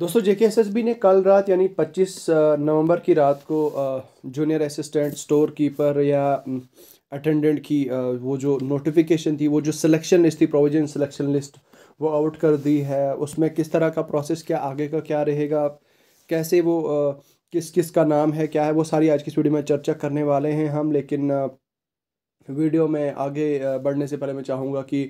दोस्तों जेके ने कल रात यानी 25 नवंबर की रात को जूनियर असिस्टेंट स्टोर कीपर या अटेंडेंट की वो जो नोटिफिकेशन थी वो जो सिलेक्शन लिस्ट थी प्रोविजन सिलेक्शन लिस्ट वो आउट कर दी है उसमें किस तरह का प्रोसेस क्या आगे का क्या रहेगा कैसे वो किस किस का नाम है क्या है वो सारी आज की स्टूडियो में चर्चा करने वाले हैं हम लेकिन वीडियो में आगे बढ़ने से पहले मैं चाहूँगा कि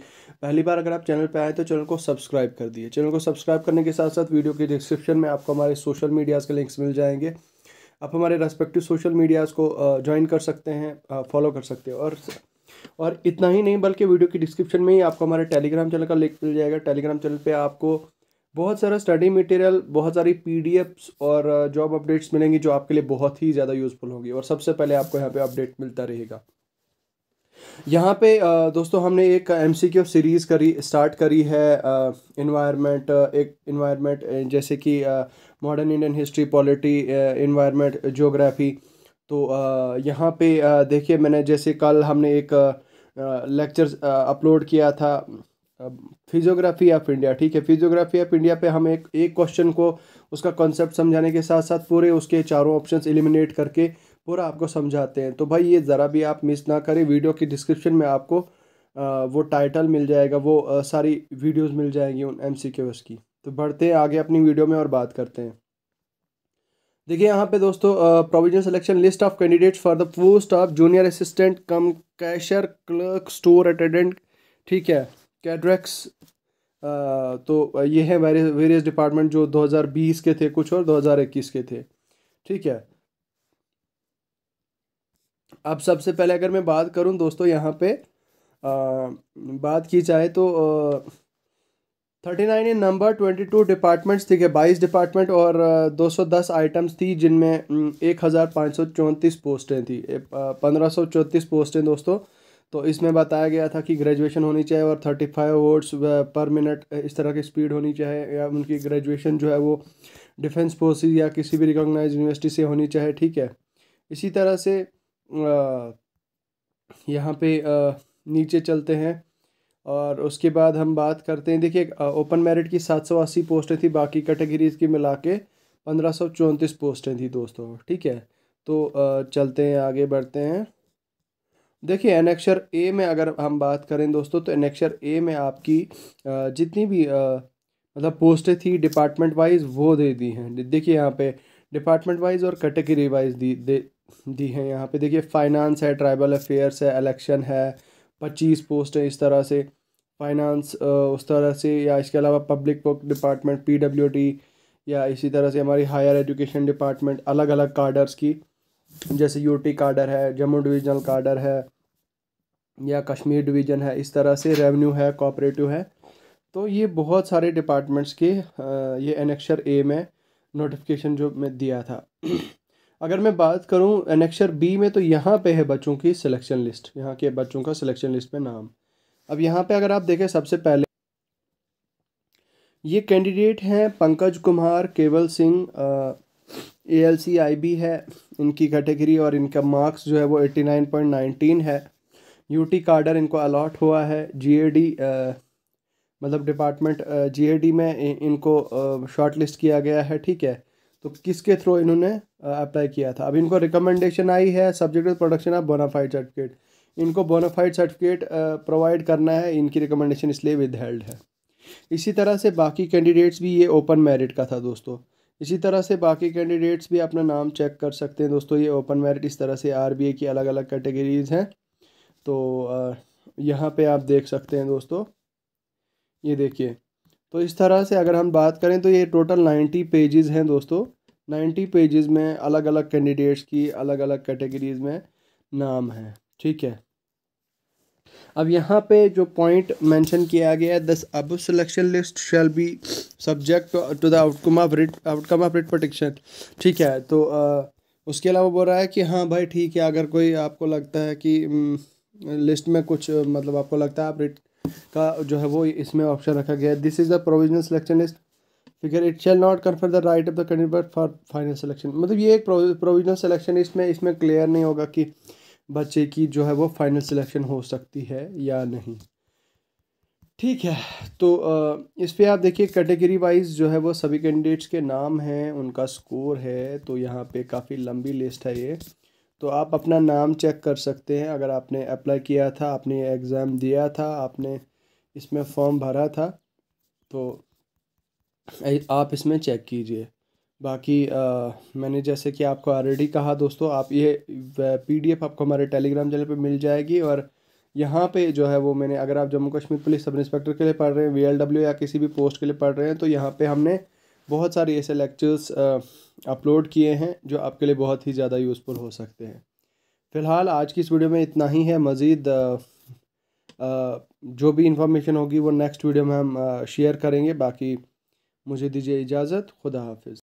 पहली बार अगर आप चैनल पर आए तो चैनल को सब्सक्राइब कर दिए चैनल को सब्सक्राइब करने के साथ साथ वीडियो के डिस्क्रिप्शन में आपको हमारे सोशल मीडियाज़ के लिंक्स मिल जाएंगे आप हमारे रेस्पेक्टिव सोशल मीडियाज़ को ज्वाइन कर सकते हैं फॉलो कर सकते हैं और और इतना ही नहीं बल्कि वीडियो की डिस्क्रिप्शन में ही आपको हमारे टेलीग्राम चैनल का लिंक मिल जाएगा टेलीग्राम चैनल पर आपको बहुत सारा स्टडी मटेरियल बहुत सारी पी और जॉब अपडेट्स मिलेंगी जो आपके लिए बहुत ही ज़्यादा यूज़फुल होगी और सबसे पहले आपको यहाँ पे अपडेट मिलता रहेगा यहाँ पे दोस्तों हमने एक एम सी क्यू सीरीज़ करी स्टार्ट करी है इन्वायरमेंट एक इन्वायरमेंट जैसे कि modern Indian history polity environment geography तो यहाँ पे देखिए मैंने जैसे कल हमने एक लेक्चर अपलोड किया था फिजियोग्राफी ऑफ इंडिया ठीक है फिजियोग्राफी ऑफ इंडिया पे हम एक एक क्वेश्चन को उसका कॉन्सेप्ट समझाने के साथ साथ पूरे उसके चारों ऑप्शंस एलिमिनेट करके पूरा आपको समझाते हैं तो भाई ये ज़रा भी आप मिस ना करें वीडियो की डिस्क्रिप्शन में आपको वो टाइटल मिल जाएगा वो सारी वीडियोस मिल जाएंगी उन एम सी की तो बढ़ते हैं आगे अपनी वीडियो में और बात करते हैं देखिए यहाँ पे दोस्तों provision selection list of candidates for the post of junior assistant cum cashier clerk store attendant ठीक है कैड्रेक्स तो ये हैं वेरियस डिपार्टमेंट जो 2020 के थे कुछ और 2021 के थे ठीक है अब सबसे पहले अगर मैं बात करूँ दोस्तों यहाँ पे आ, बात की जाए तो thirty nine in number twenty two departments थी बाईस डिपार्टमेंट और दो सौ दस आइटम्स थी जिनमें एक हज़ार पाँच सौ चौंतीस पोस्टें थी पंद्रह सौ चौंतीस पोस्टें दोस्तों तो इसमें बताया गया था कि ग्रेजुएशन होनी चाहिए और thirty five words per minute इस तरह की स्पीड होनी चाहिए या उनकी ग्रेजुएशन जो है वो डिफेंस फोर्सेज या किसी भी रिकॉग्नाइज यूनिवर्सिटी से होनी चाहिए ठीक है इसी तरह से यहाँ पे नीचे चलते हैं और उसके बाद हम बात करते हैं देखिए ओपन मेरिट की सात सौ अस्सी पोस्टें थी बाकी कैटेगरीज की मिला के पंद्रह सौ चौंतीस पोस्टें थी दोस्तों ठीक है तो चलते हैं आगे बढ़ते हैं देखिए एनेक्शर ए में अगर हम बात करें दोस्तों तो एनेक्शर ए में आपकी जितनी भी मतलब पोस्टें थी डिपार्टमेंट वाइज वो दे दी हैं देखिए यहाँ पे डिपार्टमेंट वाइज और कैटेगरी वाइज दी दे दी हैं यहाँ पे देखिए फाइनेंस है ट्राइबल अफेयर्स है इलेक्शन है पच्चीस पोस्ट है इस तरह से फाइनेंस उस तरह से या इसके अलावा public department P W D या इसी तरह से हमारी हायर एजुकेशन डिपार्टमेंट अलग अलग कार्डर्स की जैसे यूटी कार्डर है जम्मू डिवीजनल कार्डर है या कश्मीर डिवीज़न है इस तरह से रेवेन्यू है कोऑपरेटिव है तो ये बहुत सारे डिपार्टमेंट्स के ये एनेक्शर ए में नोटिफिकेशन जो मैं दिया था अगर मैं बात करूं एनेक्शर बी में तो यहाँ पे है बच्चों की सिलेक्शन लिस्ट यहाँ के बच्चों का सिलेक्शन लिस्ट में नाम अब यहाँ पे अगर आप देखें सबसे पहले ये कैंडिडेट हैं Pankaj Kumar Kewal Singh A L C I B है इनकी कैटेगरी और इनका मार्क्स जो है वो एट्टी नाइन पॉइंट नाइनटीन है यूटी कार्डर इनको अलाट हुआ है जी ए डी मतलब डिपार्टमेंट जी ए डी में इनको शॉर्ट लिस्ट किया गया है ठीक है तो किसके थ्रू इन्होंने अप्लाई किया था अब इनको रिकमेंडेशन आई है subject of production of bonafide certificate इनको बोनाफाइड सर्टिफिकेट प्रोवाइड करना है इनकी रिकमेंडेशन इसलिए विदहेल्ड है इसी तरह से बाकी कैंडिडेट्स भी ये ओपन मेरिट का था दोस्तों इसी तरह से बाकी कैंडिडेट्स भी अपना नाम चेक कर सकते हैं दोस्तों ये ओपन मेरिट इस तरह से आर की अलग अलग कैटेगरीज हैं तो यहाँ पर आप देख सकते हैं दोस्तों ये देखिए तो इस तरह से अगर हम बात करें तो ये टोटल नाइन्टी पेजेस हैं दोस्तों नाइन्टी पेजेस में अलग अलग कैंडिडेट्स की अलग अलग कैटेगरीज में नाम हैं ठीक है अब यहाँ पे जो पॉइंट मेंशन किया गया है दस अब selection list shall be subject to the outcome of writ outcome of writ protection ठीक है तो आ, उसके अलावा बोल रहा है कि हाँ भाई ठीक है अगर कोई आपको लगता है कि लिस्ट हम्म, में कुछ मतलब आपको लगता है आप रिट का जो है वो इसमें ऑप्शन रखा गया है this is the provisional selection list figure it shall not confer the right of the candidate for final selection मतलब ये एक प्रोविजनल सिलेक्शन इसमें इसमें क्लियर नहीं होगा कि बच्चे की जो है वो फाइनल सिलेक्शन हो सकती है या नहीं ठीक है तो इस पर आप देखिए कैटेगरी वाइज जो है वो सभी कैंडिडेट्स के नाम हैं उनका स्कोर है तो यहाँ पे काफ़ी लंबी लिस्ट है ये तो आप अपना नाम चेक कर सकते हैं अगर आपने अप्लाई किया था आपने एग्ज़ाम दिया था आपने इसमें फॉर्म भरा था तो आप इसमें चेक कीजिए बाकी आ, मैंने जैसे कि आपको ऑलरेडी कहा दोस्तों आप ये पीडीएफ आपको हमारे टेलीग्राम चैनल पे मिल जाएगी और यहाँ पे जो है वो मैंने अगर आप Jammu Kashmir police sub inspector के लिए पढ़ रहे हैं वी या किसी भी पोस्ट के लिए पढ़ रहे हैं तो यहाँ पे हमने बहुत सारे ऐसे लेक्चर्स अपलोड किए हैं जो आपके लिए बहुत ही ज़्यादा यूज़फुल हो सकते हैं फ़िलहाल आज की इस वीडियो में इतना ही है मज़ीद जो भी इंफॉर्मेशन होगी वो नेक्स्ट वीडियो में हम शेयर करेंगे बाकी मुझे दीजिए इजाज़त खुदा हाफिज़